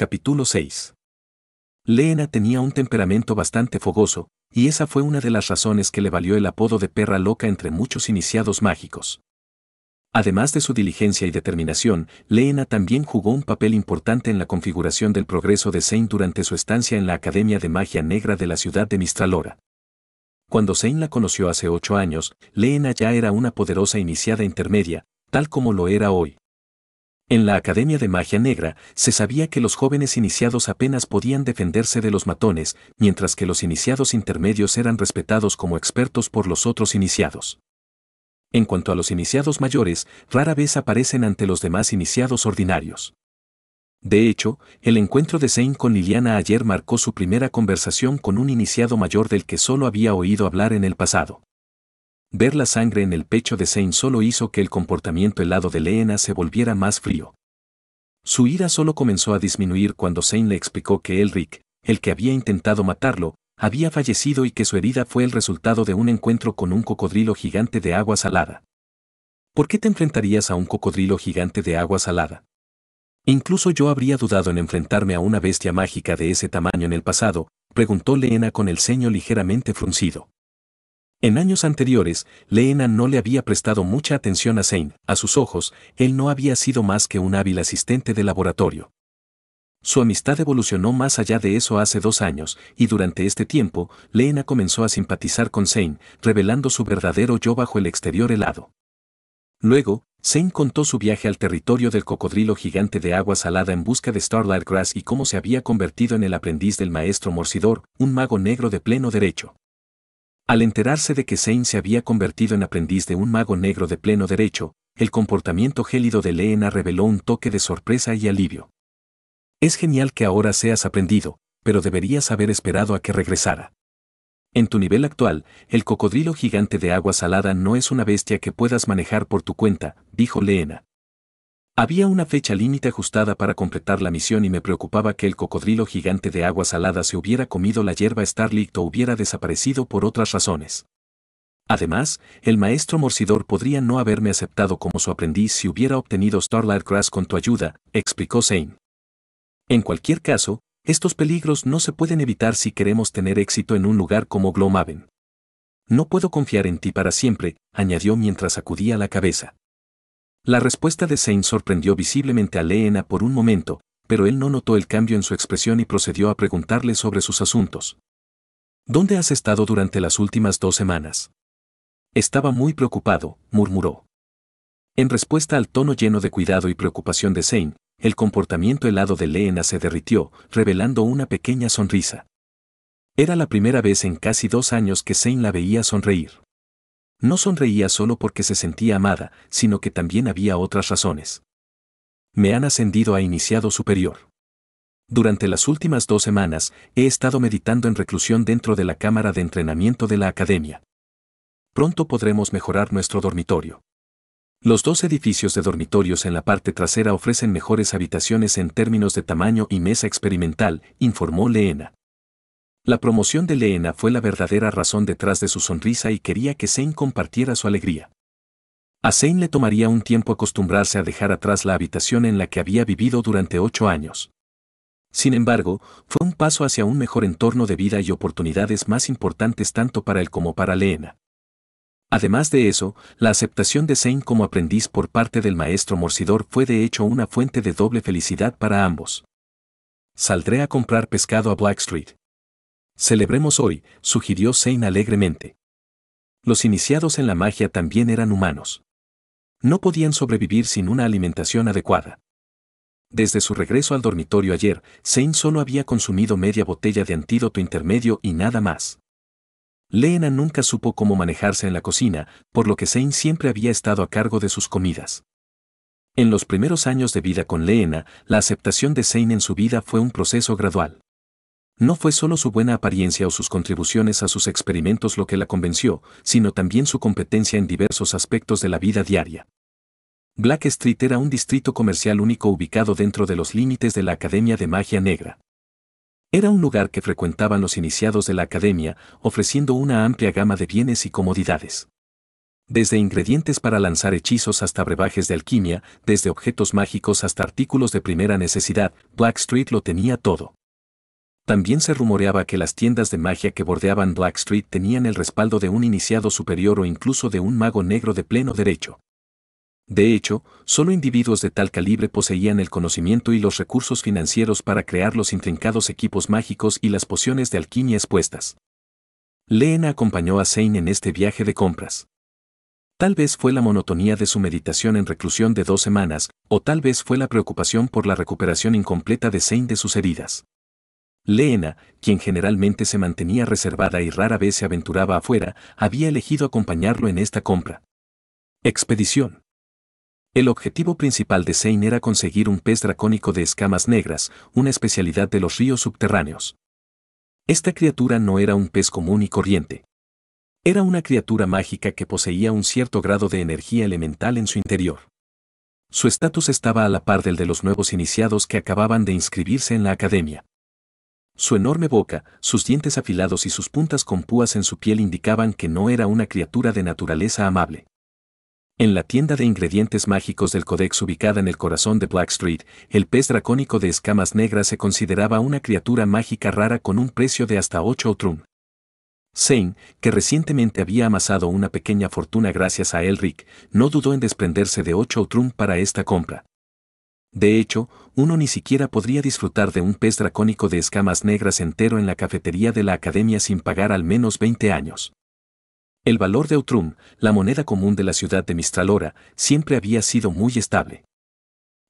Capítulo 6. Leena tenía un temperamento bastante fogoso, y esa fue una de las razones que le valió el apodo de perra loca entre muchos iniciados mágicos. Además de su diligencia y determinación, Leena también jugó un papel importante en la configuración del progreso de Zane durante su estancia en la Academia de Magia Negra de la ciudad de Mistralora. Cuando Zane la conoció hace ocho años, Leena ya era una poderosa iniciada intermedia, tal como lo era hoy. En la Academia de Magia Negra se sabía que los jóvenes iniciados apenas podían defenderse de los matones, mientras que los iniciados intermedios eran respetados como expertos por los otros iniciados. En cuanto a los iniciados mayores, rara vez aparecen ante los demás iniciados ordinarios. De hecho, el encuentro de Zane con Liliana ayer marcó su primera conversación con un iniciado mayor del que solo había oído hablar en el pasado. Ver la sangre en el pecho de Zane solo hizo que el comportamiento helado de Leena se volviera más frío. Su ira solo comenzó a disminuir cuando Zane le explicó que Elric, el que había intentado matarlo, había fallecido y que su herida fue el resultado de un encuentro con un cocodrilo gigante de agua salada. ¿Por qué te enfrentarías a un cocodrilo gigante de agua salada? Incluso yo habría dudado en enfrentarme a una bestia mágica de ese tamaño en el pasado, preguntó Leena con el ceño ligeramente fruncido. En años anteriores, Leena no le había prestado mucha atención a Zane. A sus ojos, él no había sido más que un hábil asistente de laboratorio. Su amistad evolucionó más allá de eso hace dos años, y durante este tiempo, Leena comenzó a simpatizar con Zane, revelando su verdadero yo bajo el exterior helado. Luego, Zane contó su viaje al territorio del cocodrilo gigante de agua salada en busca de Starlight Grass y cómo se había convertido en el aprendiz del maestro morcidor, un mago negro de pleno derecho. Al enterarse de que Zane se había convertido en aprendiz de un mago negro de pleno derecho, el comportamiento gélido de Leena reveló un toque de sorpresa y alivio. Es genial que ahora seas aprendido, pero deberías haber esperado a que regresara. En tu nivel actual, el cocodrilo gigante de agua salada no es una bestia que puedas manejar por tu cuenta, dijo Leena. Había una fecha límite ajustada para completar la misión y me preocupaba que el cocodrilo gigante de agua salada se hubiera comido la hierba Starlight o hubiera desaparecido por otras razones. Además, el maestro morcidor podría no haberme aceptado como su aprendiz si hubiera obtenido Starlight Grass con tu ayuda, explicó Zane. En cualquier caso, estos peligros no se pueden evitar si queremos tener éxito en un lugar como Glomaven. No puedo confiar en ti para siempre, añadió mientras sacudía la cabeza. La respuesta de Zane sorprendió visiblemente a Leena por un momento, pero él no notó el cambio en su expresión y procedió a preguntarle sobre sus asuntos. ¿Dónde has estado durante las últimas dos semanas? Estaba muy preocupado, murmuró. En respuesta al tono lleno de cuidado y preocupación de Zane, el comportamiento helado de Leena se derritió, revelando una pequeña sonrisa. Era la primera vez en casi dos años que Zane la veía sonreír. No sonreía solo porque se sentía amada, sino que también había otras razones. Me han ascendido a iniciado superior. Durante las últimas dos semanas he estado meditando en reclusión dentro de la cámara de entrenamiento de la academia. Pronto podremos mejorar nuestro dormitorio. Los dos edificios de dormitorios en la parte trasera ofrecen mejores habitaciones en términos de tamaño y mesa experimental, informó Leena. La promoción de Leena fue la verdadera razón detrás de su sonrisa y quería que Zane compartiera su alegría. A Zane le tomaría un tiempo acostumbrarse a dejar atrás la habitación en la que había vivido durante ocho años. Sin embargo, fue un paso hacia un mejor entorno de vida y oportunidades más importantes tanto para él como para Leena. Además de eso, la aceptación de Zane como aprendiz por parte del maestro morcidor fue de hecho una fuente de doble felicidad para ambos. Saldré a comprar pescado a Blackstreet. Celebremos hoy, sugirió Sein alegremente. Los iniciados en la magia también eran humanos. No podían sobrevivir sin una alimentación adecuada. Desde su regreso al dormitorio ayer, Sein solo había consumido media botella de antídoto intermedio y nada más. Leena nunca supo cómo manejarse en la cocina, por lo que Sein siempre había estado a cargo de sus comidas. En los primeros años de vida con Leena, la aceptación de Sein en su vida fue un proceso gradual. No fue solo su buena apariencia o sus contribuciones a sus experimentos lo que la convenció, sino también su competencia en diversos aspectos de la vida diaria. Black Street era un distrito comercial único ubicado dentro de los límites de la Academia de Magia Negra. Era un lugar que frecuentaban los iniciados de la academia, ofreciendo una amplia gama de bienes y comodidades. Desde ingredientes para lanzar hechizos hasta brebajes de alquimia, desde objetos mágicos hasta artículos de primera necesidad, Black Street lo tenía todo. También se rumoreaba que las tiendas de magia que bordeaban Black Street tenían el respaldo de un iniciado superior o incluso de un mago negro de pleno derecho. De hecho, solo individuos de tal calibre poseían el conocimiento y los recursos financieros para crear los intrincados equipos mágicos y las pociones de alquimia expuestas. Lena acompañó a Zane en este viaje de compras. Tal vez fue la monotonía de su meditación en reclusión de dos semanas, o tal vez fue la preocupación por la recuperación incompleta de Zane de sus heridas. Leena, quien generalmente se mantenía reservada y rara vez se aventuraba afuera, había elegido acompañarlo en esta compra. Expedición. El objetivo principal de Zane era conseguir un pez dracónico de escamas negras, una especialidad de los ríos subterráneos. Esta criatura no era un pez común y corriente. Era una criatura mágica que poseía un cierto grado de energía elemental en su interior. Su estatus estaba a la par del de los nuevos iniciados que acababan de inscribirse en la academia. Su enorme boca, sus dientes afilados y sus puntas con púas en su piel indicaban que no era una criatura de naturaleza amable. En la tienda de ingredientes mágicos del Codex ubicada en el corazón de Black Street, el pez dracónico de escamas negras se consideraba una criatura mágica rara con un precio de hasta 8 otrum. Zane, que recientemente había amasado una pequeña fortuna gracias a Elric, no dudó en desprenderse de 8 otrum para esta compra. De hecho, uno ni siquiera podría disfrutar de un pez dracónico de escamas negras entero en la cafetería de la academia sin pagar al menos 20 años. El valor de Outrum, la moneda común de la ciudad de Mistralora, siempre había sido muy estable.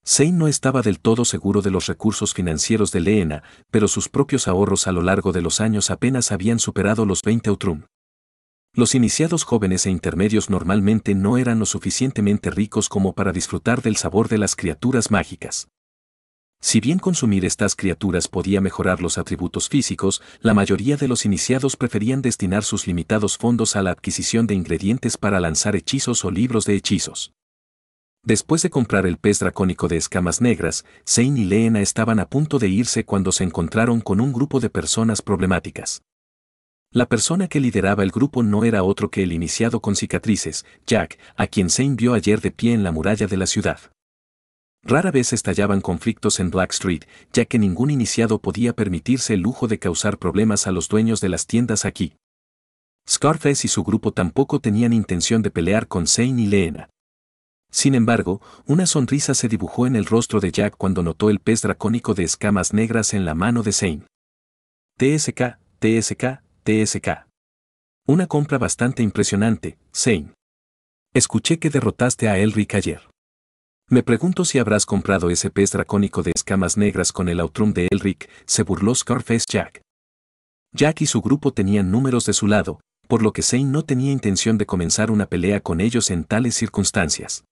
Sein no estaba del todo seguro de los recursos financieros de Leena, pero sus propios ahorros a lo largo de los años apenas habían superado los 20 Outrum. Los iniciados jóvenes e intermedios normalmente no eran lo suficientemente ricos como para disfrutar del sabor de las criaturas mágicas. Si bien consumir estas criaturas podía mejorar los atributos físicos, la mayoría de los iniciados preferían destinar sus limitados fondos a la adquisición de ingredientes para lanzar hechizos o libros de hechizos. Después de comprar el pez dracónico de escamas negras, Zane y Leena estaban a punto de irse cuando se encontraron con un grupo de personas problemáticas. La persona que lideraba el grupo no era otro que el iniciado con cicatrices, Jack, a quien Zane vio ayer de pie en la muralla de la ciudad. Rara vez estallaban conflictos en Black Street, ya que ningún iniciado podía permitirse el lujo de causar problemas a los dueños de las tiendas aquí. Scarface y su grupo tampoco tenían intención de pelear con Zane y Leena. Sin embargo, una sonrisa se dibujó en el rostro de Jack cuando notó el pez dracónico de escamas negras en la mano de Zane. TSK, TSK, TSK. Una compra bastante impresionante, Zane. Escuché que derrotaste a Elric ayer. Me pregunto si habrás comprado ese pez dracónico de escamas negras con el Outrum de Elric, se burló Scarface Jack. Jack y su grupo tenían números de su lado, por lo que Zane no tenía intención de comenzar una pelea con ellos en tales circunstancias.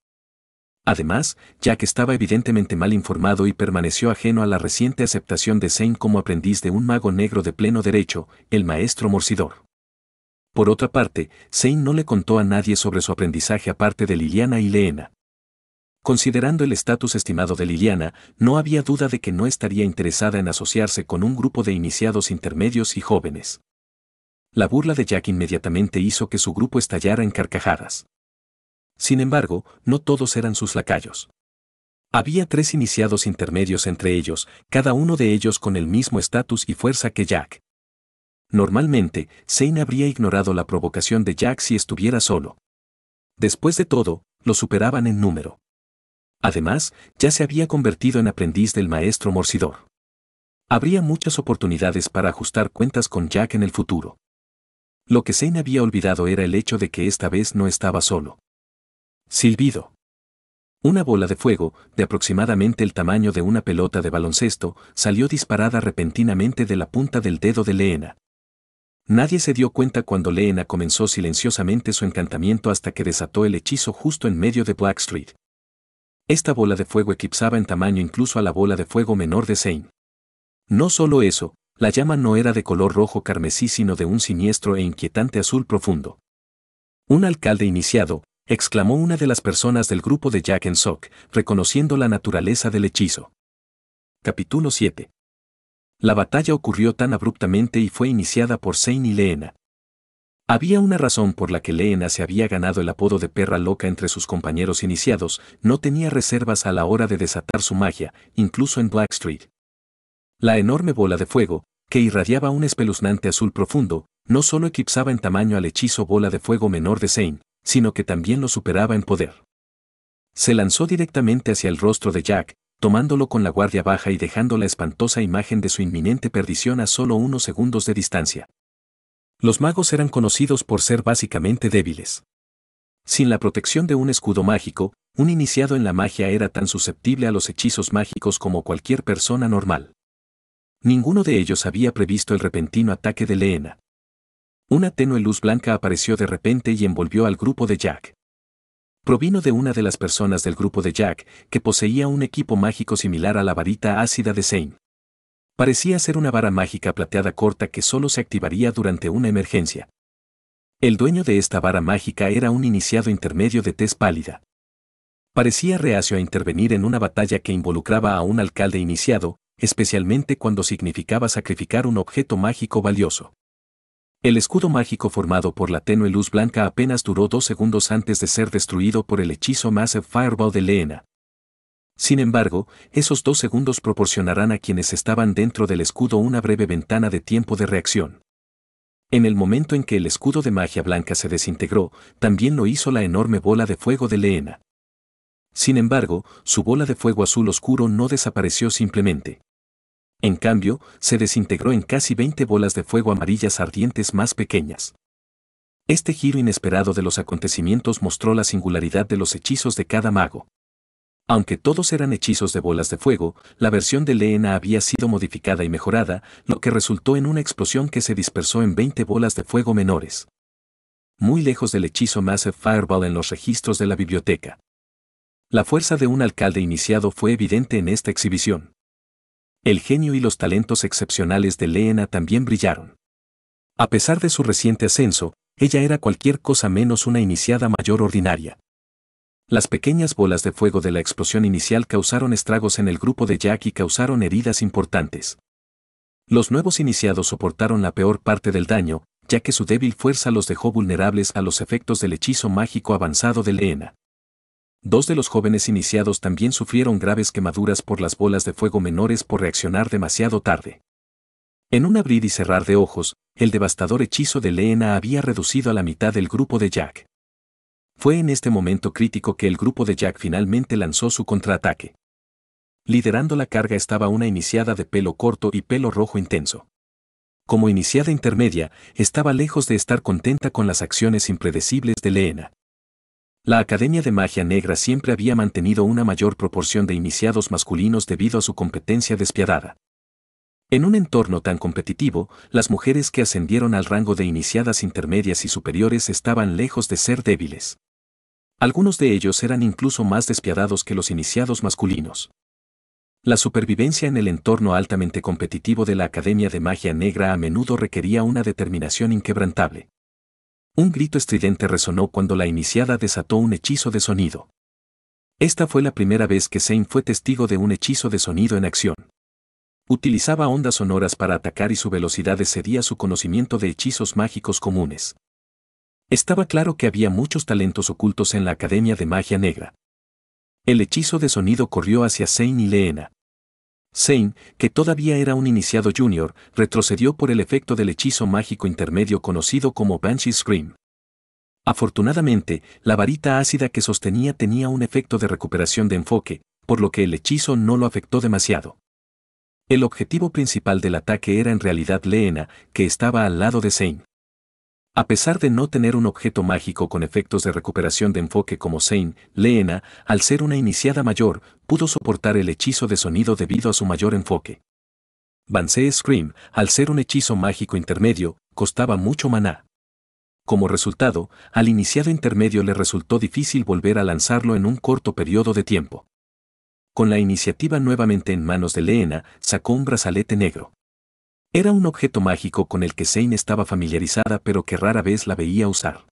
Además, Jack estaba evidentemente mal informado y permaneció ajeno a la reciente aceptación de Zane como aprendiz de un mago negro de pleno derecho, el maestro morcidor. Por otra parte, Zane no le contó a nadie sobre su aprendizaje aparte de Liliana y Leena. Considerando el estatus estimado de Liliana, no había duda de que no estaría interesada en asociarse con un grupo de iniciados intermedios y jóvenes. La burla de Jack inmediatamente hizo que su grupo estallara en carcajadas. Sin embargo, no todos eran sus lacayos. Había tres iniciados intermedios entre ellos, cada uno de ellos con el mismo estatus y fuerza que Jack. Normalmente, Zane habría ignorado la provocación de Jack si estuviera solo. Después de todo, lo superaban en número. Además, ya se había convertido en aprendiz del maestro morcidor. Habría muchas oportunidades para ajustar cuentas con Jack en el futuro. Lo que Zane había olvidado era el hecho de que esta vez no estaba solo. Silbido. Una bola de fuego, de aproximadamente el tamaño de una pelota de baloncesto, salió disparada repentinamente de la punta del dedo de Leena. Nadie se dio cuenta cuando Leena comenzó silenciosamente su encantamiento hasta que desató el hechizo justo en medio de Black Street. Esta bola de fuego eclipsaba en tamaño incluso a la bola de fuego menor de Zane. No solo eso, la llama no era de color rojo carmesí sino de un siniestro e inquietante azul profundo. Un alcalde iniciado, exclamó una de las personas del grupo de Jack and Sock, reconociendo la naturaleza del hechizo. Capítulo 7. La batalla ocurrió tan abruptamente y fue iniciada por Zane y Leena. Había una razón por la que Leena se había ganado el apodo de perra loca entre sus compañeros iniciados, no tenía reservas a la hora de desatar su magia, incluso en Blackstreet. La enorme bola de fuego, que irradiaba un espeluznante azul profundo, no solo eclipsaba en tamaño al hechizo bola de fuego menor de Zane, sino que también lo superaba en poder. Se lanzó directamente hacia el rostro de Jack, tomándolo con la guardia baja y dejando la espantosa imagen de su inminente perdición a solo unos segundos de distancia. Los magos eran conocidos por ser básicamente débiles. Sin la protección de un escudo mágico, un iniciado en la magia era tan susceptible a los hechizos mágicos como cualquier persona normal. Ninguno de ellos había previsto el repentino ataque de Leena. Una tenue luz blanca apareció de repente y envolvió al grupo de Jack. Provino de una de las personas del grupo de Jack, que poseía un equipo mágico similar a la varita ácida de Zane. Parecía ser una vara mágica plateada corta que solo se activaría durante una emergencia. El dueño de esta vara mágica era un iniciado intermedio de tez pálida. Parecía reacio a intervenir en una batalla que involucraba a un alcalde iniciado, especialmente cuando significaba sacrificar un objeto mágico valioso. El escudo mágico formado por la tenue luz blanca apenas duró dos segundos antes de ser destruido por el hechizo Massive Fireball de Leena. Sin embargo, esos dos segundos proporcionarán a quienes estaban dentro del escudo una breve ventana de tiempo de reacción. En el momento en que el escudo de magia blanca se desintegró, también lo hizo la enorme bola de fuego de Leena. Sin embargo, su bola de fuego azul oscuro no desapareció simplemente. En cambio, se desintegró en casi 20 bolas de fuego amarillas ardientes más pequeñas. Este giro inesperado de los acontecimientos mostró la singularidad de los hechizos de cada mago. Aunque todos eran hechizos de bolas de fuego, la versión de Leena había sido modificada y mejorada, lo que resultó en una explosión que se dispersó en 20 bolas de fuego menores. Muy lejos del hechizo Massive Fireball en los registros de la biblioteca. La fuerza de un alcalde iniciado fue evidente en esta exhibición el genio y los talentos excepcionales de Leena también brillaron. A pesar de su reciente ascenso, ella era cualquier cosa menos una iniciada mayor ordinaria. Las pequeñas bolas de fuego de la explosión inicial causaron estragos en el grupo de Jack y causaron heridas importantes. Los nuevos iniciados soportaron la peor parte del daño, ya que su débil fuerza los dejó vulnerables a los efectos del hechizo mágico avanzado de Leena dos de los jóvenes iniciados también sufrieron graves quemaduras por las bolas de fuego menores por reaccionar demasiado tarde. En un abrir y cerrar de ojos, el devastador hechizo de Leena había reducido a la mitad el grupo de Jack. Fue en este momento crítico que el grupo de Jack finalmente lanzó su contraataque. Liderando la carga estaba una iniciada de pelo corto y pelo rojo intenso. Como iniciada intermedia, estaba lejos de estar contenta con las acciones impredecibles de Leena. La Academia de Magia Negra siempre había mantenido una mayor proporción de iniciados masculinos debido a su competencia despiadada. En un entorno tan competitivo, las mujeres que ascendieron al rango de iniciadas intermedias y superiores estaban lejos de ser débiles. Algunos de ellos eran incluso más despiadados que los iniciados masculinos. La supervivencia en el entorno altamente competitivo de la Academia de Magia Negra a menudo requería una determinación inquebrantable. Un grito estridente resonó cuando la iniciada desató un hechizo de sonido. Esta fue la primera vez que Zane fue testigo de un hechizo de sonido en acción. Utilizaba ondas sonoras para atacar y su velocidad excedía su conocimiento de hechizos mágicos comunes. Estaba claro que había muchos talentos ocultos en la Academia de Magia Negra. El hechizo de sonido corrió hacia Zane y Leena. Zane, que todavía era un iniciado junior, retrocedió por el efecto del hechizo mágico intermedio conocido como Banshee Scream. Afortunadamente, la varita ácida que sostenía tenía un efecto de recuperación de enfoque, por lo que el hechizo no lo afectó demasiado. El objetivo principal del ataque era en realidad Leena, que estaba al lado de Zane. A pesar de no tener un objeto mágico con efectos de recuperación de enfoque como Zane, Leena, al ser una iniciada mayor, pudo soportar el hechizo de sonido debido a su mayor enfoque. Vance Scream, al ser un hechizo mágico intermedio, costaba mucho maná. Como resultado, al iniciado intermedio le resultó difícil volver a lanzarlo en un corto periodo de tiempo. Con la iniciativa nuevamente en manos de Leena, sacó un brazalete negro. Era un objeto mágico con el que Zane estaba familiarizada pero que rara vez la veía usar.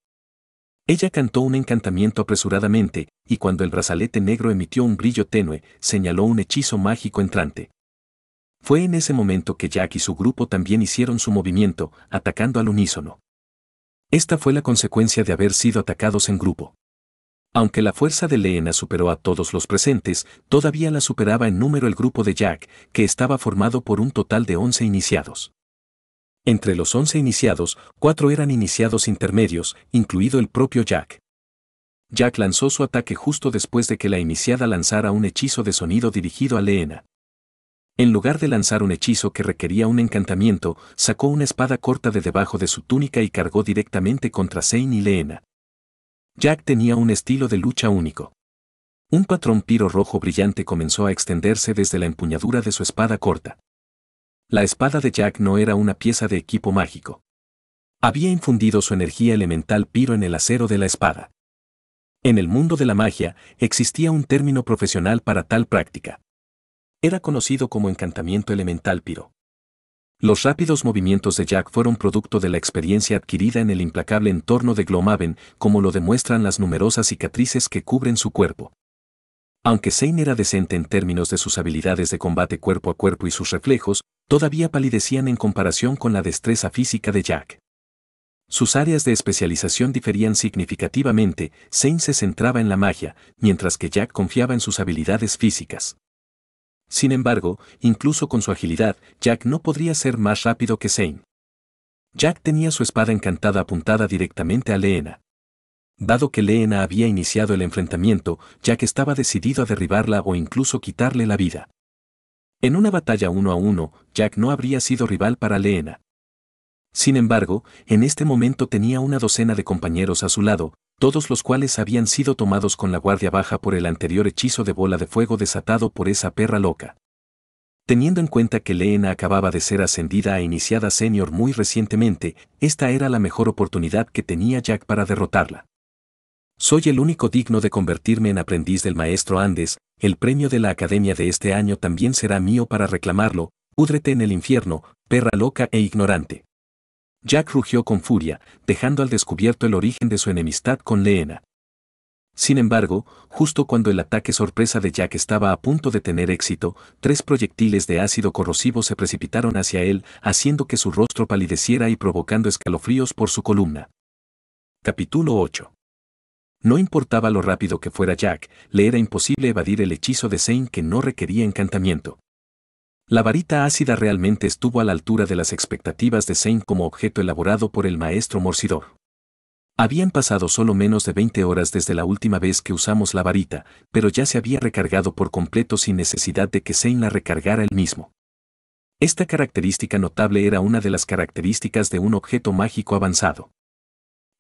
Ella cantó un encantamiento apresuradamente, y cuando el brazalete negro emitió un brillo tenue, señaló un hechizo mágico entrante. Fue en ese momento que Jack y su grupo también hicieron su movimiento, atacando al unísono. Esta fue la consecuencia de haber sido atacados en grupo. Aunque la fuerza de Leena superó a todos los presentes, todavía la superaba en número el grupo de Jack, que estaba formado por un total de 11 iniciados. Entre los 11 iniciados, cuatro eran iniciados intermedios, incluido el propio Jack. Jack lanzó su ataque justo después de que la iniciada lanzara un hechizo de sonido dirigido a Leena. En lugar de lanzar un hechizo que requería un encantamiento, sacó una espada corta de debajo de su túnica y cargó directamente contra Zane y Leena. Jack tenía un estilo de lucha único. Un patrón piro rojo brillante comenzó a extenderse desde la empuñadura de su espada corta. La espada de Jack no era una pieza de equipo mágico. Había infundido su energía elemental piro en el acero de la espada. En el mundo de la magia existía un término profesional para tal práctica. Era conocido como encantamiento elemental piro. Los rápidos movimientos de Jack fueron producto de la experiencia adquirida en el implacable entorno de Glomaven, como lo demuestran las numerosas cicatrices que cubren su cuerpo. Aunque Zane era decente en términos de sus habilidades de combate cuerpo a cuerpo y sus reflejos, todavía palidecían en comparación con la destreza física de Jack. Sus áreas de especialización diferían significativamente, Zane se centraba en la magia, mientras que Jack confiaba en sus habilidades físicas. Sin embargo, incluso con su agilidad, Jack no podría ser más rápido que Zane. Jack tenía su espada encantada apuntada directamente a Leena. Dado que Leena había iniciado el enfrentamiento, Jack estaba decidido a derribarla o incluso quitarle la vida. En una batalla uno a uno, Jack no habría sido rival para Leena. Sin embargo, en este momento tenía una docena de compañeros a su lado, todos los cuales habían sido tomados con la guardia baja por el anterior hechizo de bola de fuego desatado por esa perra loca. Teniendo en cuenta que Leena acababa de ser ascendida a e iniciada senior muy recientemente, esta era la mejor oportunidad que tenía Jack para derrotarla. Soy el único digno de convertirme en aprendiz del maestro Andes, el premio de la academia de este año también será mío para reclamarlo, púdrete en el infierno, perra loca e ignorante. Jack rugió con furia, dejando al descubierto el origen de su enemistad con Leena. Sin embargo, justo cuando el ataque sorpresa de Jack estaba a punto de tener éxito, tres proyectiles de ácido corrosivo se precipitaron hacia él, haciendo que su rostro palideciera y provocando escalofríos por su columna. Capítulo 8. No importaba lo rápido que fuera Jack, le era imposible evadir el hechizo de Zane que no requería encantamiento. La varita ácida realmente estuvo a la altura de las expectativas de Sein como objeto elaborado por el maestro morcidor. Habían pasado solo menos de 20 horas desde la última vez que usamos la varita, pero ya se había recargado por completo sin necesidad de que Sein la recargara él mismo. Esta característica notable era una de las características de un objeto mágico avanzado.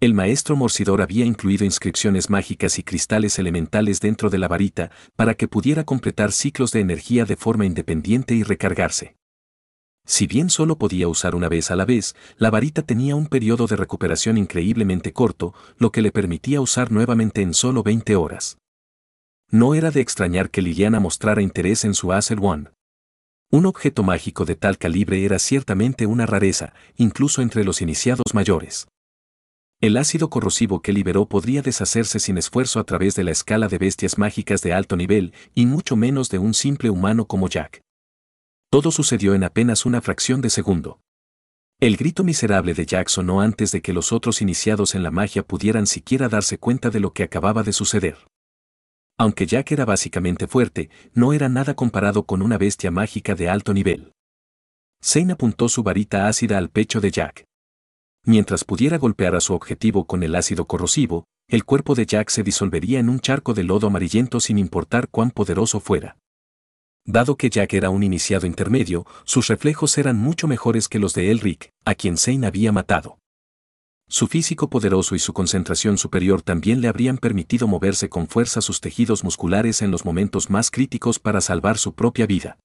El maestro morcidor había incluido inscripciones mágicas y cristales elementales dentro de la varita para que pudiera completar ciclos de energía de forma independiente y recargarse. Si bien solo podía usar una vez a la vez, la varita tenía un periodo de recuperación increíblemente corto, lo que le permitía usar nuevamente en solo 20 horas. No era de extrañar que Liliana mostrara interés en su Acer One. Un objeto mágico de tal calibre era ciertamente una rareza, incluso entre los iniciados mayores. El ácido corrosivo que liberó podría deshacerse sin esfuerzo a través de la escala de bestias mágicas de alto nivel y mucho menos de un simple humano como Jack. Todo sucedió en apenas una fracción de segundo. El grito miserable de Jack sonó antes de que los otros iniciados en la magia pudieran siquiera darse cuenta de lo que acababa de suceder. Aunque Jack era básicamente fuerte, no era nada comparado con una bestia mágica de alto nivel. Zane apuntó su varita ácida al pecho de Jack. Mientras pudiera golpear a su objetivo con el ácido corrosivo, el cuerpo de Jack se disolvería en un charco de lodo amarillento sin importar cuán poderoso fuera. Dado que Jack era un iniciado intermedio, sus reflejos eran mucho mejores que los de Elric, a quien Zane había matado. Su físico poderoso y su concentración superior también le habrían permitido moverse con fuerza sus tejidos musculares en los momentos más críticos para salvar su propia vida.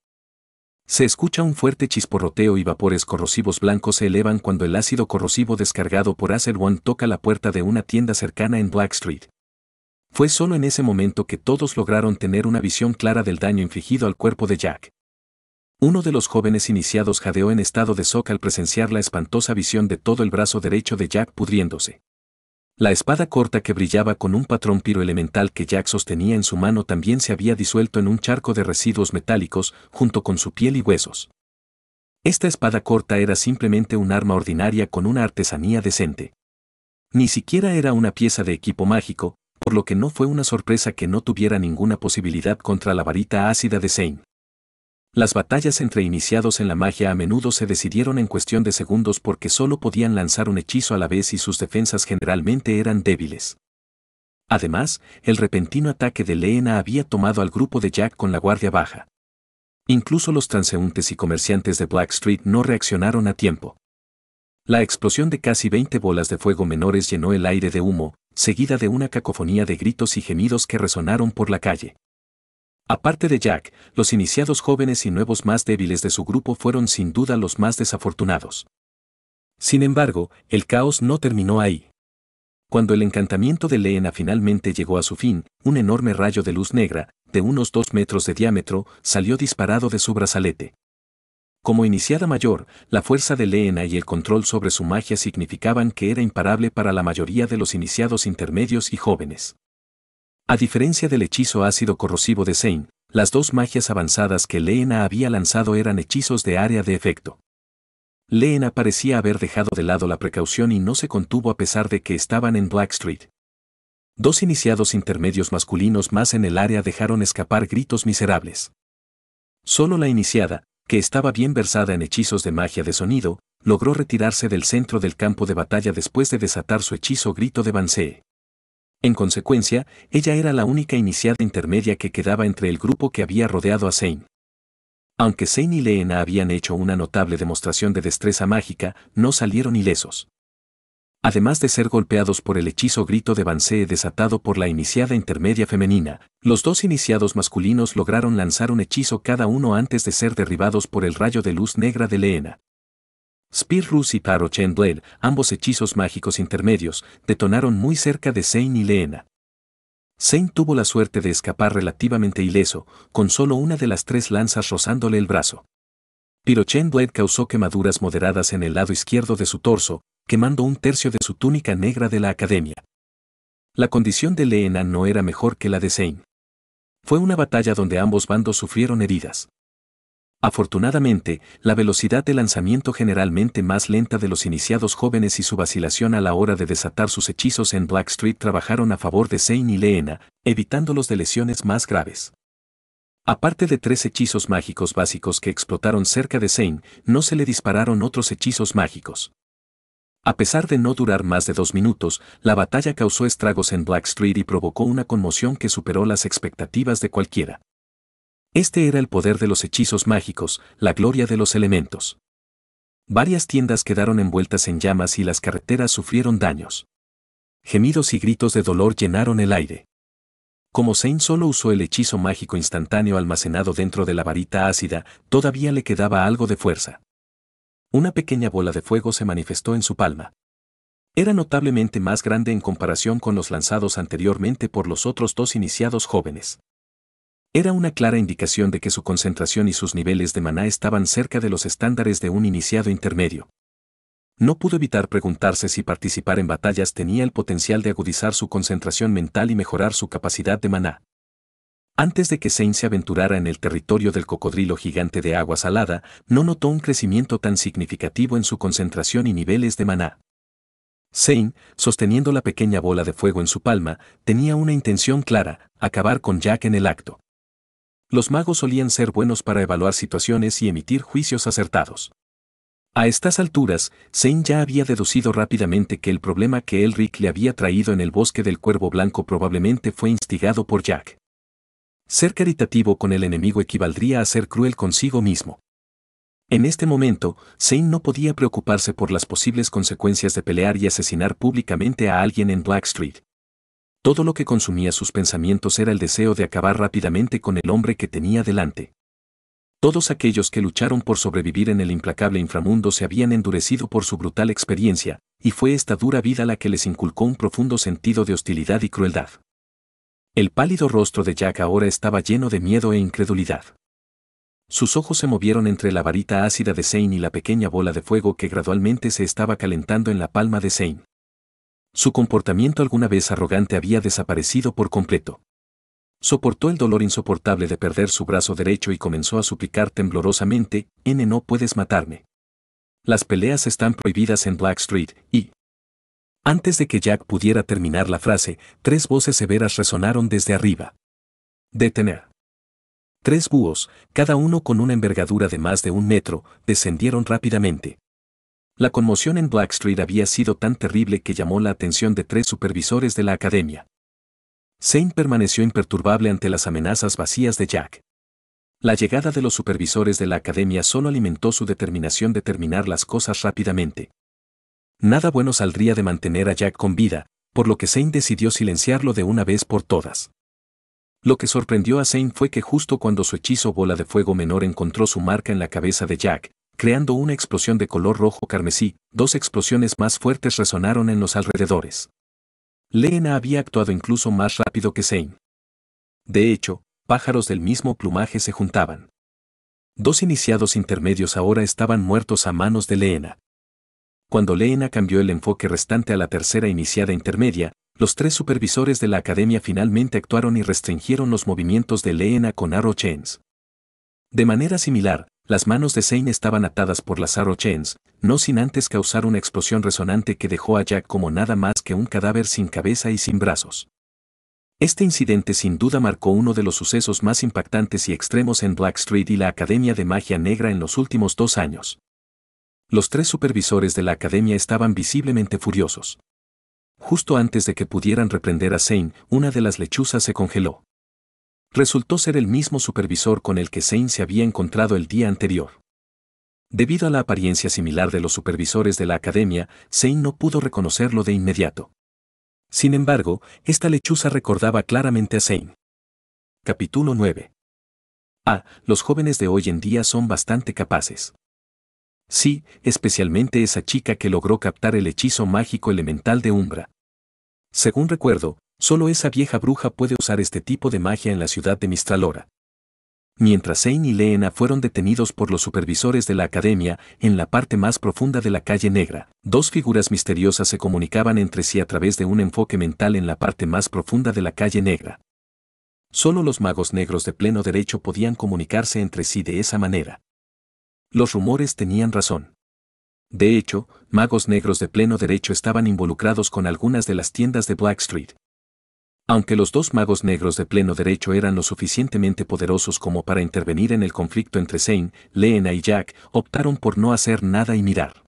Se escucha un fuerte chisporroteo y vapores corrosivos blancos se elevan cuando el ácido corrosivo descargado por Acer One toca la puerta de una tienda cercana en Black Street. Fue solo en ese momento que todos lograron tener una visión clara del daño infligido al cuerpo de Jack. Uno de los jóvenes iniciados jadeó en estado de shock al presenciar la espantosa visión de todo el brazo derecho de Jack pudriéndose. La espada corta que brillaba con un patrón piroelemental que Jack sostenía en su mano también se había disuelto en un charco de residuos metálicos junto con su piel y huesos. Esta espada corta era simplemente un arma ordinaria con una artesanía decente. Ni siquiera era una pieza de equipo mágico, por lo que no fue una sorpresa que no tuviera ninguna posibilidad contra la varita ácida de Zane. Las batallas entre iniciados en la magia a menudo se decidieron en cuestión de segundos porque solo podían lanzar un hechizo a la vez y sus defensas generalmente eran débiles. Además, el repentino ataque de Leena había tomado al grupo de Jack con la guardia baja. Incluso los transeúntes y comerciantes de Black Street no reaccionaron a tiempo. La explosión de casi 20 bolas de fuego menores llenó el aire de humo, seguida de una cacofonía de gritos y gemidos que resonaron por la calle. Aparte de Jack, los iniciados jóvenes y nuevos más débiles de su grupo fueron sin duda los más desafortunados. Sin embargo, el caos no terminó ahí. Cuando el encantamiento de Leena finalmente llegó a su fin, un enorme rayo de luz negra, de unos dos metros de diámetro, salió disparado de su brazalete. Como iniciada mayor, la fuerza de Leena y el control sobre su magia significaban que era imparable para la mayoría de los iniciados intermedios y jóvenes. A diferencia del hechizo ácido corrosivo de Zane, las dos magias avanzadas que Leena había lanzado eran hechizos de área de efecto. Leena parecía haber dejado de lado la precaución y no se contuvo a pesar de que estaban en Black Street. Dos iniciados intermedios masculinos más en el área dejaron escapar gritos miserables. Solo la iniciada, que estaba bien versada en hechizos de magia de sonido, logró retirarse del centro del campo de batalla después de desatar su hechizo grito de Bansee. En consecuencia, ella era la única iniciada intermedia que quedaba entre el grupo que había rodeado a Zane. Aunque Zane y Leena habían hecho una notable demostración de destreza mágica, no salieron ilesos. Además de ser golpeados por el hechizo grito de Bansee desatado por la iniciada intermedia femenina, los dos iniciados masculinos lograron lanzar un hechizo cada uno antes de ser derribados por el rayo de luz negra de Leena. Rus y Parochen Duel, ambos hechizos mágicos intermedios, detonaron muy cerca de Sein y Leena. Sein tuvo la suerte de escapar relativamente ileso, con solo una de las tres lanzas rozándole el brazo. Pirochen Blade causó quemaduras moderadas en el lado izquierdo de su torso, quemando un tercio de su túnica negra de la academia. La condición de Leena no era mejor que la de Sein. Fue una batalla donde ambos bandos sufrieron heridas. Afortunadamente, la velocidad de lanzamiento generalmente más lenta de los iniciados jóvenes y su vacilación a la hora de desatar sus hechizos en Black Street trabajaron a favor de Zane y Leena, evitándolos de lesiones más graves. Aparte de tres hechizos mágicos básicos que explotaron cerca de Zane, no se le dispararon otros hechizos mágicos. A pesar de no durar más de dos minutos, la batalla causó estragos en Black y provocó una conmoción que superó las expectativas de cualquiera. Este era el poder de los hechizos mágicos, la gloria de los elementos. Varias tiendas quedaron envueltas en llamas y las carreteras sufrieron daños. Gemidos y gritos de dolor llenaron el aire. Como Zane solo usó el hechizo mágico instantáneo almacenado dentro de la varita ácida, todavía le quedaba algo de fuerza. Una pequeña bola de fuego se manifestó en su palma. Era notablemente más grande en comparación con los lanzados anteriormente por los otros dos iniciados jóvenes. Era una clara indicación de que su concentración y sus niveles de maná estaban cerca de los estándares de un iniciado intermedio. No pudo evitar preguntarse si participar en batallas tenía el potencial de agudizar su concentración mental y mejorar su capacidad de maná. Antes de que Zane se aventurara en el territorio del cocodrilo gigante de agua salada, no notó un crecimiento tan significativo en su concentración y niveles de maná. Zane, sosteniendo la pequeña bola de fuego en su palma, tenía una intención clara, acabar con Jack en el acto los magos solían ser buenos para evaluar situaciones y emitir juicios acertados. A estas alturas, Zane ya había deducido rápidamente que el problema que Elric le había traído en el bosque del Cuervo Blanco probablemente fue instigado por Jack. Ser caritativo con el enemigo equivaldría a ser cruel consigo mismo. En este momento, Zane no podía preocuparse por las posibles consecuencias de pelear y asesinar públicamente a alguien en Black Street. Todo lo que consumía sus pensamientos era el deseo de acabar rápidamente con el hombre que tenía delante. Todos aquellos que lucharon por sobrevivir en el implacable inframundo se habían endurecido por su brutal experiencia, y fue esta dura vida la que les inculcó un profundo sentido de hostilidad y crueldad. El pálido rostro de Jack ahora estaba lleno de miedo e incredulidad. Sus ojos se movieron entre la varita ácida de Zane y la pequeña bola de fuego que gradualmente se estaba calentando en la palma de Zane. Su comportamiento alguna vez arrogante había desaparecido por completo. Soportó el dolor insoportable de perder su brazo derecho y comenzó a suplicar temblorosamente, N no puedes matarme. Las peleas están prohibidas en Black Street, y... Antes de que Jack pudiera terminar la frase, tres voces severas resonaron desde arriba. Detener. Tres búhos, cada uno con una envergadura de más de un metro, descendieron rápidamente. La conmoción en Blackstreet había sido tan terrible que llamó la atención de tres supervisores de la academia. Zane permaneció imperturbable ante las amenazas vacías de Jack. La llegada de los supervisores de la academia solo alimentó su determinación de terminar las cosas rápidamente. Nada bueno saldría de mantener a Jack con vida, por lo que Zane decidió silenciarlo de una vez por todas. Lo que sorprendió a Zane fue que justo cuando su hechizo bola de fuego menor encontró su marca en la cabeza de Jack, creando una explosión de color rojo carmesí, dos explosiones más fuertes resonaron en los alrededores. Leena había actuado incluso más rápido que Zane. De hecho, pájaros del mismo plumaje se juntaban. Dos iniciados intermedios ahora estaban muertos a manos de Leena. Cuando Leena cambió el enfoque restante a la tercera iniciada intermedia, los tres supervisores de la academia finalmente actuaron y restringieron los movimientos de Leena con Arrow Chains. De manera similar, las manos de Zane estaban atadas por las Arrochens, no sin antes causar una explosión resonante que dejó a Jack como nada más que un cadáver sin cabeza y sin brazos. Este incidente sin duda marcó uno de los sucesos más impactantes y extremos en Blackstreet y la Academia de Magia Negra en los últimos dos años. Los tres supervisores de la Academia estaban visiblemente furiosos. Justo antes de que pudieran reprender a Zane, una de las lechuzas se congeló resultó ser el mismo supervisor con el que Sein se había encontrado el día anterior. Debido a la apariencia similar de los supervisores de la academia, Sein no pudo reconocerlo de inmediato. Sin embargo, esta lechuza recordaba claramente a Sein. Capítulo 9. Ah, los jóvenes de hoy en día son bastante capaces. Sí, especialmente esa chica que logró captar el hechizo mágico elemental de Umbra. Según recuerdo, Solo esa vieja bruja puede usar este tipo de magia en la ciudad de Mistralora. Mientras Zane y Leena fueron detenidos por los supervisores de la academia en la parte más profunda de la calle negra, dos figuras misteriosas se comunicaban entre sí a través de un enfoque mental en la parte más profunda de la calle negra. Solo los magos negros de pleno derecho podían comunicarse entre sí de esa manera. Los rumores tenían razón. De hecho, magos negros de pleno derecho estaban involucrados con algunas de las tiendas de Black Street, aunque los dos magos negros de pleno derecho eran lo suficientemente poderosos como para intervenir en el conflicto entre Zane, Leena y Jack, optaron por no hacer nada y mirar.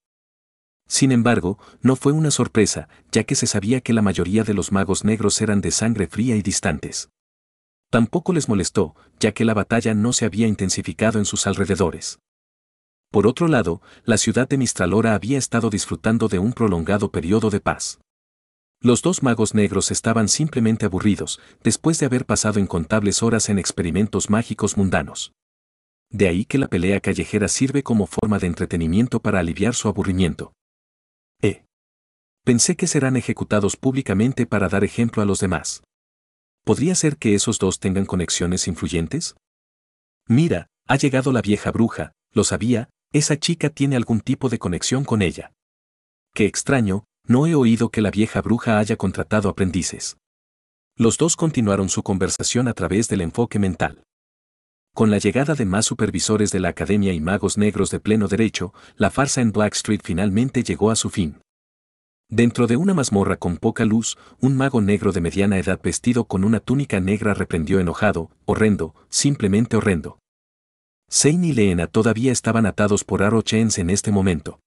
Sin embargo, no fue una sorpresa, ya que se sabía que la mayoría de los magos negros eran de sangre fría y distantes. Tampoco les molestó, ya que la batalla no se había intensificado en sus alrededores. Por otro lado, la ciudad de Mistralora había estado disfrutando de un prolongado periodo de paz. Los dos magos negros estaban simplemente aburridos, después de haber pasado incontables horas en experimentos mágicos mundanos. De ahí que la pelea callejera sirve como forma de entretenimiento para aliviar su aburrimiento. E. Pensé que serán ejecutados públicamente para dar ejemplo a los demás. ¿Podría ser que esos dos tengan conexiones influyentes? Mira, ha llegado la vieja bruja, lo sabía, esa chica tiene algún tipo de conexión con ella. Qué extraño, no he oído que la vieja bruja haya contratado aprendices. Los dos continuaron su conversación a través del enfoque mental. Con la llegada de más supervisores de la academia y magos negros de pleno derecho, la farsa en Black Street finalmente llegó a su fin. Dentro de una mazmorra con poca luz, un mago negro de mediana edad vestido con una túnica negra reprendió enojado, horrendo, simplemente horrendo. Zane y Leena todavía estaban atados por Aro en este momento.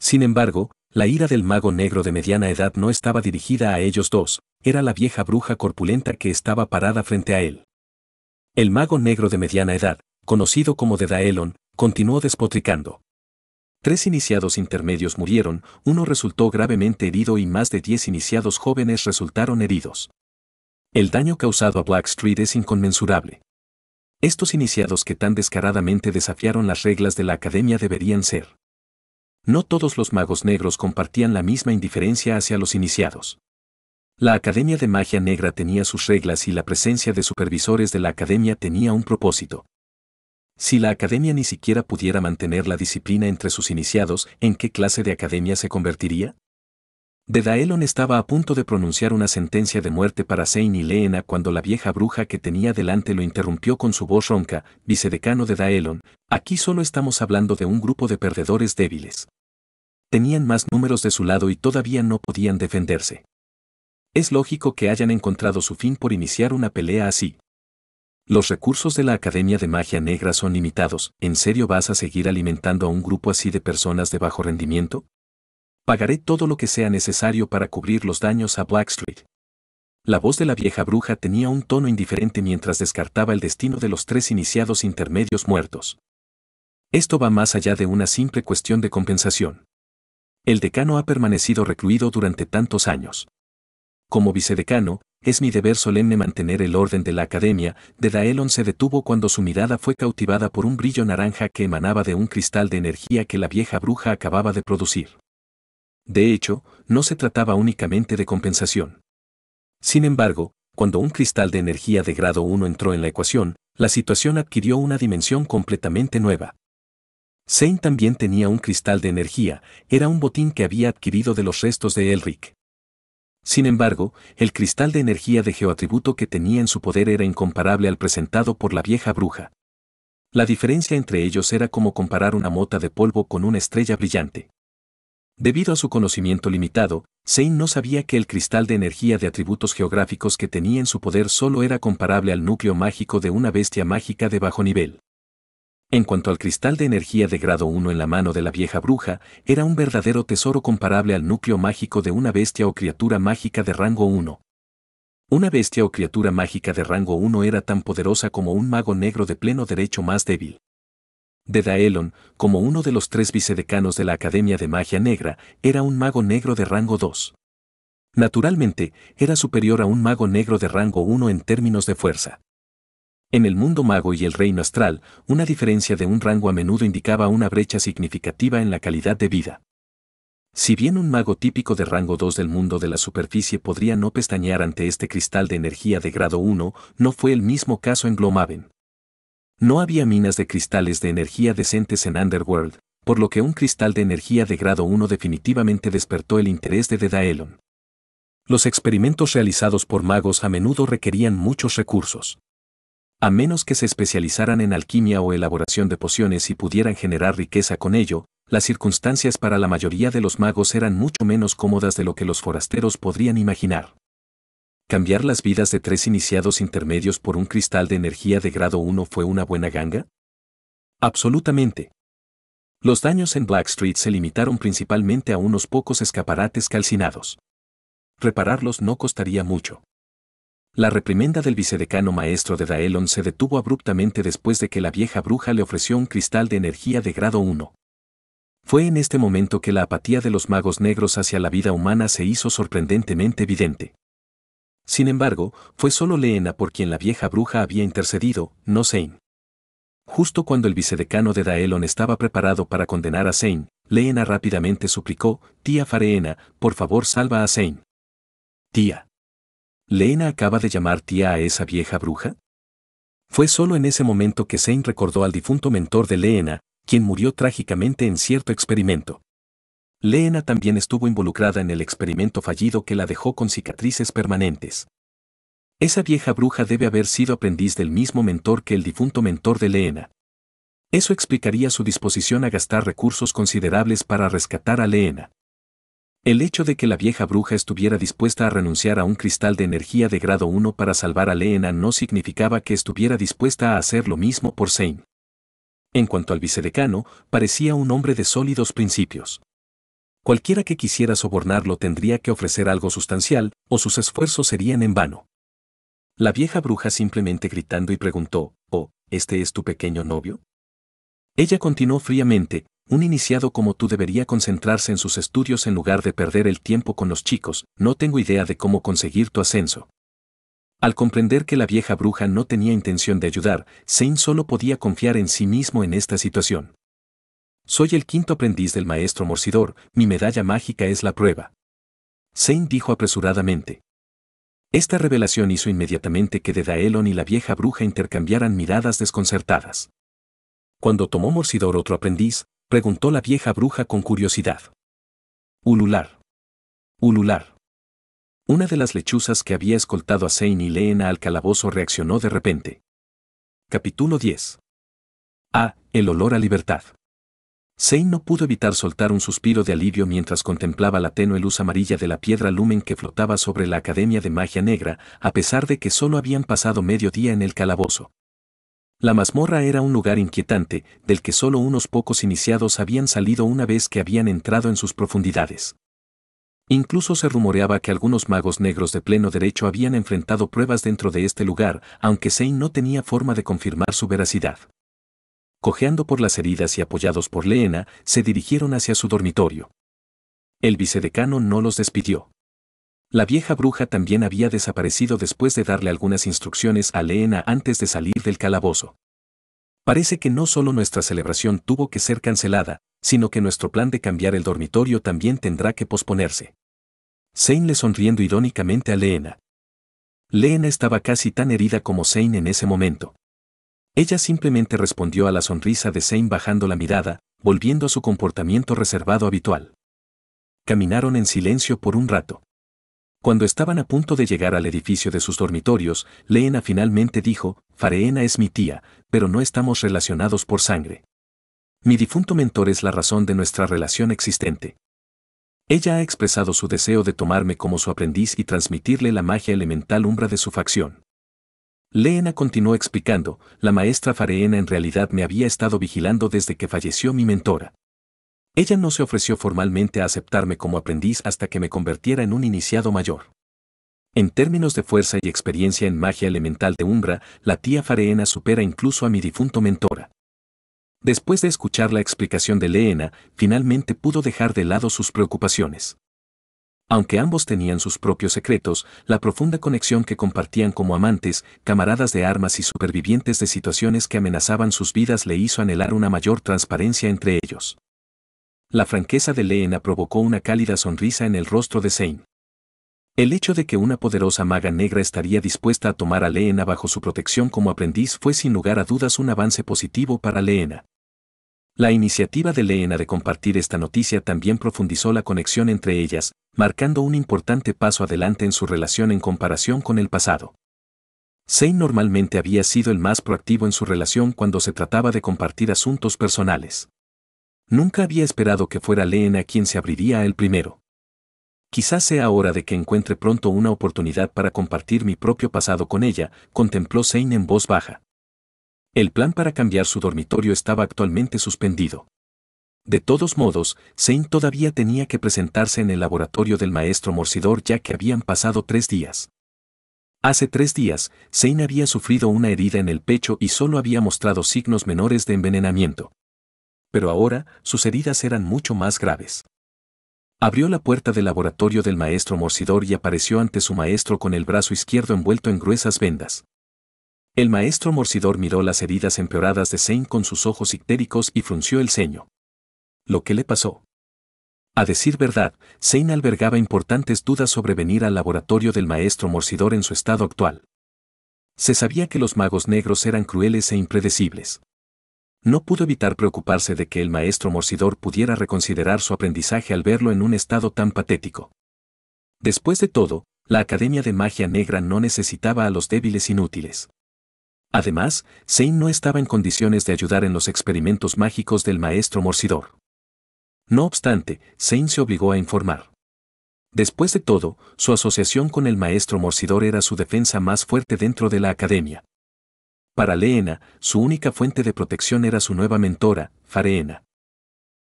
Sin embargo, la ira del mago negro de mediana edad no estaba dirigida a ellos dos, era la vieja bruja corpulenta que estaba parada frente a él. El mago negro de mediana edad, conocido como Daelon, continuó despotricando. Tres iniciados intermedios murieron, uno resultó gravemente herido y más de diez iniciados jóvenes resultaron heridos. El daño causado a Blackstreet es inconmensurable. Estos iniciados que tan descaradamente desafiaron las reglas de la academia deberían ser no todos los magos negros compartían la misma indiferencia hacia los iniciados. La Academia de Magia Negra tenía sus reglas y la presencia de supervisores de la Academia tenía un propósito. Si la Academia ni siquiera pudiera mantener la disciplina entre sus iniciados, ¿en qué clase de Academia se convertiría? Daelon estaba a punto de pronunciar una sentencia de muerte para Zayn y Leena cuando la vieja bruja que tenía delante lo interrumpió con su voz ronca, vicedecano de Daelon, aquí solo estamos hablando de un grupo de perdedores débiles. Tenían más números de su lado y todavía no podían defenderse. Es lógico que hayan encontrado su fin por iniciar una pelea así. Los recursos de la Academia de Magia Negra son limitados, ¿en serio vas a seguir alimentando a un grupo así de personas de bajo rendimiento? Pagaré todo lo que sea necesario para cubrir los daños a Blackstreet. La voz de la vieja bruja tenía un tono indiferente mientras descartaba el destino de los tres iniciados intermedios muertos. Esto va más allá de una simple cuestión de compensación. El decano ha permanecido recluido durante tantos años. Como vicedecano, es mi deber solemne mantener el orden de la academia, de Daelon se detuvo cuando su mirada fue cautivada por un brillo naranja que emanaba de un cristal de energía que la vieja bruja acababa de producir. De hecho, no se trataba únicamente de compensación. Sin embargo, cuando un cristal de energía de grado 1 entró en la ecuación, la situación adquirió una dimensión completamente nueva. Sein también tenía un cristal de energía, era un botín que había adquirido de los restos de Elric. Sin embargo, el cristal de energía de geoatributo que tenía en su poder era incomparable al presentado por la vieja bruja. La diferencia entre ellos era como comparar una mota de polvo con una estrella brillante. Debido a su conocimiento limitado, Zane no sabía que el cristal de energía de atributos geográficos que tenía en su poder solo era comparable al núcleo mágico de una bestia mágica de bajo nivel. En cuanto al cristal de energía de grado 1 en la mano de la vieja bruja, era un verdadero tesoro comparable al núcleo mágico de una bestia o criatura mágica de rango 1. Una bestia o criatura mágica de rango 1 era tan poderosa como un mago negro de pleno derecho más débil de Daelon, como uno de los tres vicedecanos de la Academia de Magia Negra, era un mago negro de rango 2. Naturalmente, era superior a un mago negro de rango 1 en términos de fuerza. En el mundo mago y el reino astral, una diferencia de un rango a menudo indicaba una brecha significativa en la calidad de vida. Si bien un mago típico de rango 2 del mundo de la superficie podría no pestañear ante este cristal de energía de grado 1, no fue el mismo caso en Glomaven. No había minas de cristales de energía decentes en Underworld, por lo que un cristal de energía de grado 1 definitivamente despertó el interés de Dedaelon. Los experimentos realizados por magos a menudo requerían muchos recursos. A menos que se especializaran en alquimia o elaboración de pociones y pudieran generar riqueza con ello, las circunstancias para la mayoría de los magos eran mucho menos cómodas de lo que los forasteros podrían imaginar. ¿Cambiar las vidas de tres iniciados intermedios por un cristal de energía de grado 1 fue una buena ganga? Absolutamente. Los daños en Black Street se limitaron principalmente a unos pocos escaparates calcinados. Repararlos no costaría mucho. La reprimenda del vicedecano maestro de Daelon se detuvo abruptamente después de que la vieja bruja le ofreció un cristal de energía de grado 1. Fue en este momento que la apatía de los magos negros hacia la vida humana se hizo sorprendentemente evidente. Sin embargo, fue solo Leena por quien la vieja bruja había intercedido, no Sein. Justo cuando el vicedecano de Daelon estaba preparado para condenar a Sein, Leena rápidamente suplicó, tía Fareena, por favor salva a Sein. Tía. ¿Leena acaba de llamar tía a esa vieja bruja? Fue solo en ese momento que Sein recordó al difunto mentor de Leena, quien murió trágicamente en cierto experimento. Leena también estuvo involucrada en el experimento fallido que la dejó con cicatrices permanentes. Esa vieja bruja debe haber sido aprendiz del mismo mentor que el difunto mentor de Leena. Eso explicaría su disposición a gastar recursos considerables para rescatar a Leena. El hecho de que la vieja bruja estuviera dispuesta a renunciar a un cristal de energía de grado 1 para salvar a Leena no significaba que estuviera dispuesta a hacer lo mismo por Sein. En cuanto al vicedecano, parecía un hombre de sólidos principios cualquiera que quisiera sobornarlo tendría que ofrecer algo sustancial, o sus esfuerzos serían en vano. La vieja bruja simplemente gritando y preguntó, ¿Oh, este es tu pequeño novio? Ella continuó fríamente, un iniciado como tú debería concentrarse en sus estudios en lugar de perder el tiempo con los chicos, no tengo idea de cómo conseguir tu ascenso. Al comprender que la vieja bruja no tenía intención de ayudar, Zane solo podía confiar en sí mismo en esta situación. Soy el quinto aprendiz del maestro morcidor, mi medalla mágica es la prueba. Zane dijo apresuradamente. Esta revelación hizo inmediatamente que Dedaelon y la vieja bruja intercambiaran miradas desconcertadas. Cuando tomó Morcidor otro aprendiz, preguntó la vieja bruja con curiosidad. Ulular. Ulular. Una de las lechuzas que había escoltado a Zane y Leena al calabozo reaccionó de repente. Capítulo 10. A. El olor a libertad. Sein no pudo evitar soltar un suspiro de alivio mientras contemplaba la tenue luz amarilla de la piedra lumen que flotaba sobre la Academia de Magia Negra, a pesar de que solo habían pasado medio día en el calabozo. La mazmorra era un lugar inquietante, del que solo unos pocos iniciados habían salido una vez que habían entrado en sus profundidades. Incluso se rumoreaba que algunos magos negros de pleno derecho habían enfrentado pruebas dentro de este lugar, aunque Sein no tenía forma de confirmar su veracidad cojeando por las heridas y apoyados por Leena, se dirigieron hacia su dormitorio. El vicedecano no los despidió. La vieja bruja también había desaparecido después de darle algunas instrucciones a Leena antes de salir del calabozo. Parece que no solo nuestra celebración tuvo que ser cancelada, sino que nuestro plan de cambiar el dormitorio también tendrá que posponerse. Zane le sonriendo irónicamente a Leena. Leena estaba casi tan herida como Zane en ese momento. Ella simplemente respondió a la sonrisa de Sein bajando la mirada, volviendo a su comportamiento reservado habitual. Caminaron en silencio por un rato. Cuando estaban a punto de llegar al edificio de sus dormitorios, Leena finalmente dijo, Fareena es mi tía, pero no estamos relacionados por sangre. Mi difunto mentor es la razón de nuestra relación existente. Ella ha expresado su deseo de tomarme como su aprendiz y transmitirle la magia elemental umbra de su facción. Leena continuó explicando, la maestra Fareena en realidad me había estado vigilando desde que falleció mi mentora. Ella no se ofreció formalmente a aceptarme como aprendiz hasta que me convirtiera en un iniciado mayor. En términos de fuerza y experiencia en magia elemental de Umbra, la tía Fareena supera incluso a mi difunto mentora. Después de escuchar la explicación de Leena, finalmente pudo dejar de lado sus preocupaciones. Aunque ambos tenían sus propios secretos, la profunda conexión que compartían como amantes, camaradas de armas y supervivientes de situaciones que amenazaban sus vidas le hizo anhelar una mayor transparencia entre ellos. La franqueza de Leena provocó una cálida sonrisa en el rostro de Zane. El hecho de que una poderosa maga negra estaría dispuesta a tomar a Leena bajo su protección como aprendiz fue sin lugar a dudas un avance positivo para Leena. La iniciativa de Leena de compartir esta noticia también profundizó la conexión entre ellas, marcando un importante paso adelante en su relación en comparación con el pasado. Sein normalmente había sido el más proactivo en su relación cuando se trataba de compartir asuntos personales. Nunca había esperado que fuera Leena quien se abriría el primero. Quizás sea hora de que encuentre pronto una oportunidad para compartir mi propio pasado con ella, contempló Zane en voz baja. El plan para cambiar su dormitorio estaba actualmente suspendido. De todos modos, Sein todavía tenía que presentarse en el laboratorio del maestro morcidor ya que habían pasado tres días. Hace tres días, Sein había sufrido una herida en el pecho y solo había mostrado signos menores de envenenamiento. Pero ahora, sus heridas eran mucho más graves. Abrió la puerta del laboratorio del maestro morcidor y apareció ante su maestro con el brazo izquierdo envuelto en gruesas vendas. El maestro Morcidor miró las heridas empeoradas de Zane con sus ojos ictéricos y frunció el ceño. ¿Lo que le pasó? A decir verdad, Zane albergaba importantes dudas sobre venir al laboratorio del maestro Morcidor en su estado actual. Se sabía que los magos negros eran crueles e impredecibles. No pudo evitar preocuparse de que el maestro Morcidor pudiera reconsiderar su aprendizaje al verlo en un estado tan patético. Después de todo, la Academia de Magia Negra no necesitaba a los débiles inútiles. Además, Sein no estaba en condiciones de ayudar en los experimentos mágicos del maestro morcidor. No obstante, Sein se obligó a informar. Después de todo, su asociación con el maestro morcidor era su defensa más fuerte dentro de la academia. Para Leena, su única fuente de protección era su nueva mentora, Fareena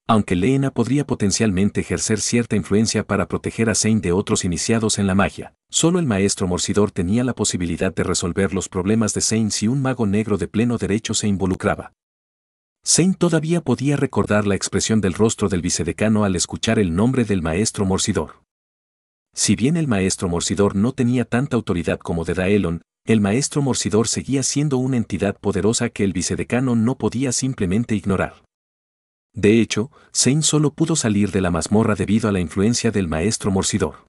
aunque Leena podría potencialmente ejercer cierta influencia para proteger a Zane de otros iniciados en la magia. Solo el maestro morcidor tenía la posibilidad de resolver los problemas de Zane si un mago negro de pleno derecho se involucraba. Zane todavía podía recordar la expresión del rostro del vicedecano al escuchar el nombre del maestro morcidor. Si bien el maestro morcidor no tenía tanta autoridad como de Daelon, el maestro morcidor seguía siendo una entidad poderosa que el vicedecano no podía simplemente ignorar. De hecho, Sein solo pudo salir de la mazmorra debido a la influencia del maestro Morcidor.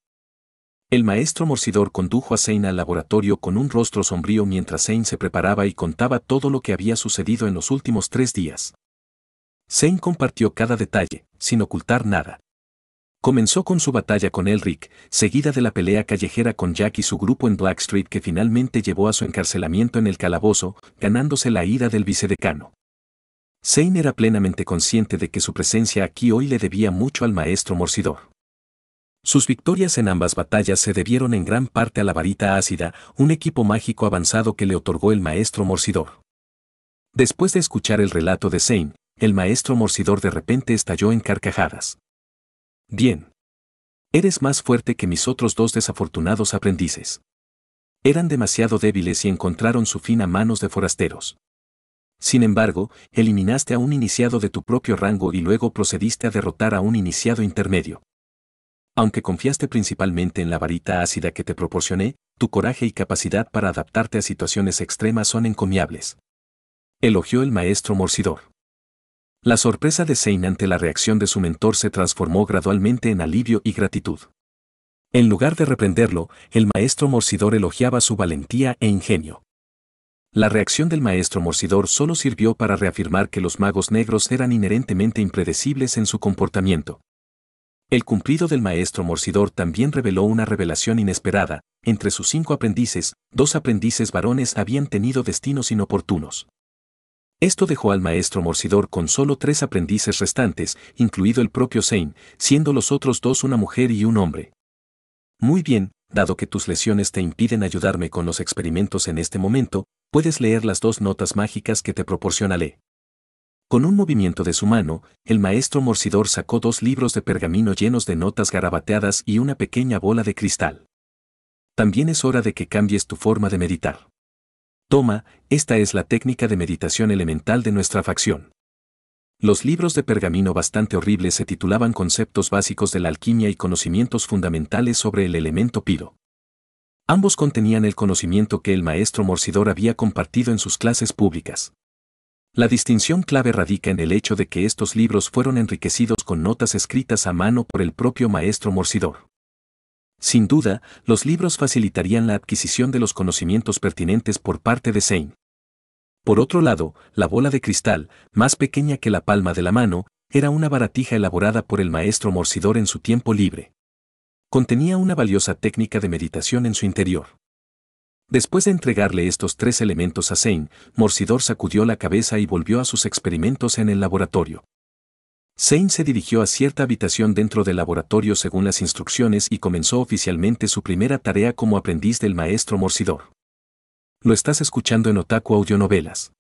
El maestro Morcidor condujo a Sein al laboratorio con un rostro sombrío mientras Sein se preparaba y contaba todo lo que había sucedido en los últimos tres días. Sein compartió cada detalle, sin ocultar nada. Comenzó con su batalla con Elric, seguida de la pelea callejera con Jack y su grupo en Black Street que finalmente llevó a su encarcelamiento en el calabozo, ganándose la ira del vicedecano. Zane era plenamente consciente de que su presencia aquí hoy le debía mucho al maestro Morcidor. Sus victorias en ambas batallas se debieron en gran parte a la varita ácida, un equipo mágico avanzado que le otorgó el maestro Morcidor. Después de escuchar el relato de Sein, el maestro Morcidor de repente estalló en carcajadas. Bien. Eres más fuerte que mis otros dos desafortunados aprendices. Eran demasiado débiles y encontraron su fin a manos de forasteros. Sin embargo, eliminaste a un iniciado de tu propio rango y luego procediste a derrotar a un iniciado intermedio. Aunque confiaste principalmente en la varita ácida que te proporcioné, tu coraje y capacidad para adaptarte a situaciones extremas son encomiables. Elogió el maestro morcidor. La sorpresa de Sein ante la reacción de su mentor se transformó gradualmente en alivio y gratitud. En lugar de reprenderlo, el maestro morcidor elogiaba su valentía e ingenio. La reacción del maestro Morcidor solo sirvió para reafirmar que los magos negros eran inherentemente impredecibles en su comportamiento. El cumplido del maestro Morcidor también reveló una revelación inesperada. Entre sus cinco aprendices, dos aprendices varones habían tenido destinos inoportunos. Esto dejó al maestro Morcidor con solo tres aprendices restantes, incluido el propio Sein, siendo los otros dos una mujer y un hombre. Muy bien, dado que tus lesiones te impiden ayudarme con los experimentos en este momento, puedes leer las dos notas mágicas que te proporciona Le. Con un movimiento de su mano, el maestro morcidor sacó dos libros de pergamino llenos de notas garabateadas y una pequeña bola de cristal. También es hora de que cambies tu forma de meditar. Toma, esta es la técnica de meditación elemental de nuestra facción. Los libros de pergamino bastante horribles se titulaban Conceptos básicos de la alquimia y conocimientos fundamentales sobre el elemento piro. Ambos contenían el conocimiento que el maestro morcidor había compartido en sus clases públicas. La distinción clave radica en el hecho de que estos libros fueron enriquecidos con notas escritas a mano por el propio maestro Morcidor. Sin duda, los libros facilitarían la adquisición de los conocimientos pertinentes por parte de Sein. Por otro lado, la bola de cristal, más pequeña que la palma de la mano, era una baratija elaborada por el maestro Morcidor en su tiempo libre contenía una valiosa técnica de meditación en su interior. Después de entregarle estos tres elementos a Zane, Morcidor sacudió la cabeza y volvió a sus experimentos en el laboratorio. Zane se dirigió a cierta habitación dentro del laboratorio según las instrucciones y comenzó oficialmente su primera tarea como aprendiz del maestro Morcidor. Lo estás escuchando en Otaku Audionovelas.